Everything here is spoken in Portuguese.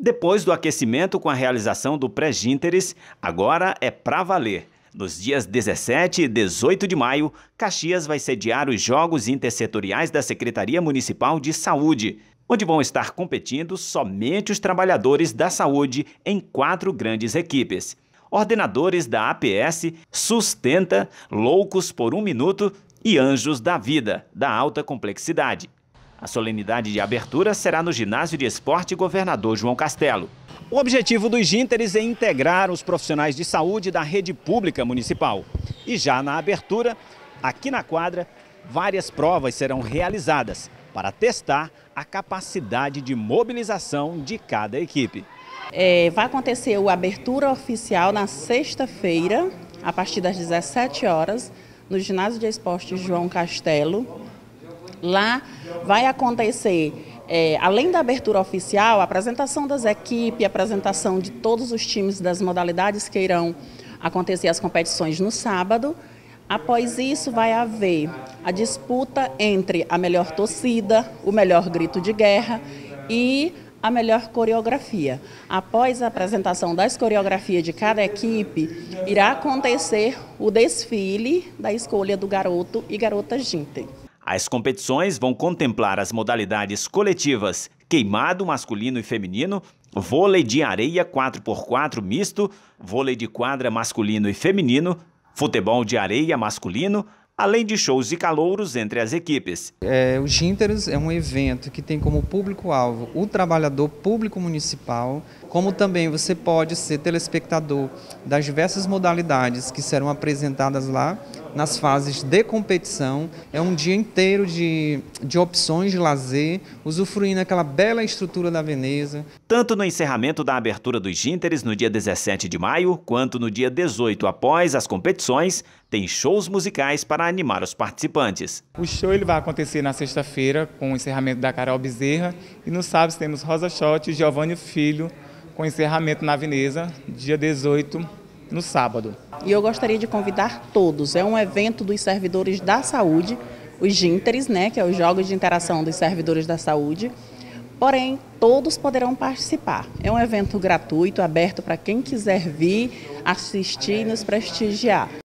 Depois do aquecimento com a realização do Pré-Gínteres, agora é pra valer. Nos dias 17 e 18 de maio, Caxias vai sediar os Jogos Intersetoriais da Secretaria Municipal de Saúde, onde vão estar competindo somente os trabalhadores da saúde em quatro grandes equipes. Ordenadores da APS, Sustenta, Loucos por um Minuto e Anjos da Vida, da Alta Complexidade. A solenidade de abertura será no Ginásio de Esporte Governador João Castelo. O objetivo dos Ginteres é integrar os profissionais de saúde da rede pública municipal. E já na abertura, aqui na quadra, várias provas serão realizadas para testar a capacidade de mobilização de cada equipe. É, vai acontecer a abertura oficial na sexta-feira, a partir das 17 horas, no Ginásio de Esportes João Castelo, Lá vai acontecer é, além da abertura oficial, a apresentação das equipes, a apresentação de todos os times das modalidades que irão acontecer as competições no sábado. Após isso, vai haver a disputa entre a melhor torcida, o melhor grito de guerra e a melhor coreografia. Após a apresentação das coreografias de cada equipe, irá acontecer o desfile da escolha do garoto e garota Ginter. As competições vão contemplar as modalidades coletivas queimado masculino e feminino, vôlei de areia 4x4 misto, vôlei de quadra masculino e feminino, futebol de areia masculino, além de shows e calouros entre as equipes. É, o Ginteros é um evento que tem como público-alvo o trabalhador público municipal, como também você pode ser telespectador das diversas modalidades que serão apresentadas lá, nas fases de competição. É um dia inteiro de, de opções de lazer, usufruindo aquela bela estrutura da Veneza. Tanto no encerramento da abertura dos Ginteres no dia 17 de maio, quanto no dia 18 após as competições, tem shows musicais para animar os participantes. O show ele vai acontecer na sexta-feira, com o encerramento da Carol Bezerra, e no sábado temos Rosa Schott e Giovanni Filho, com encerramento na Veneza, dia 18 no sábado. E eu gostaria de convidar todos. É um evento dos servidores da saúde, os GINTERES, né, que é os Jogos de Interação dos Servidores da Saúde. Porém, todos poderão participar. É um evento gratuito, aberto para quem quiser vir, assistir e nos prestigiar.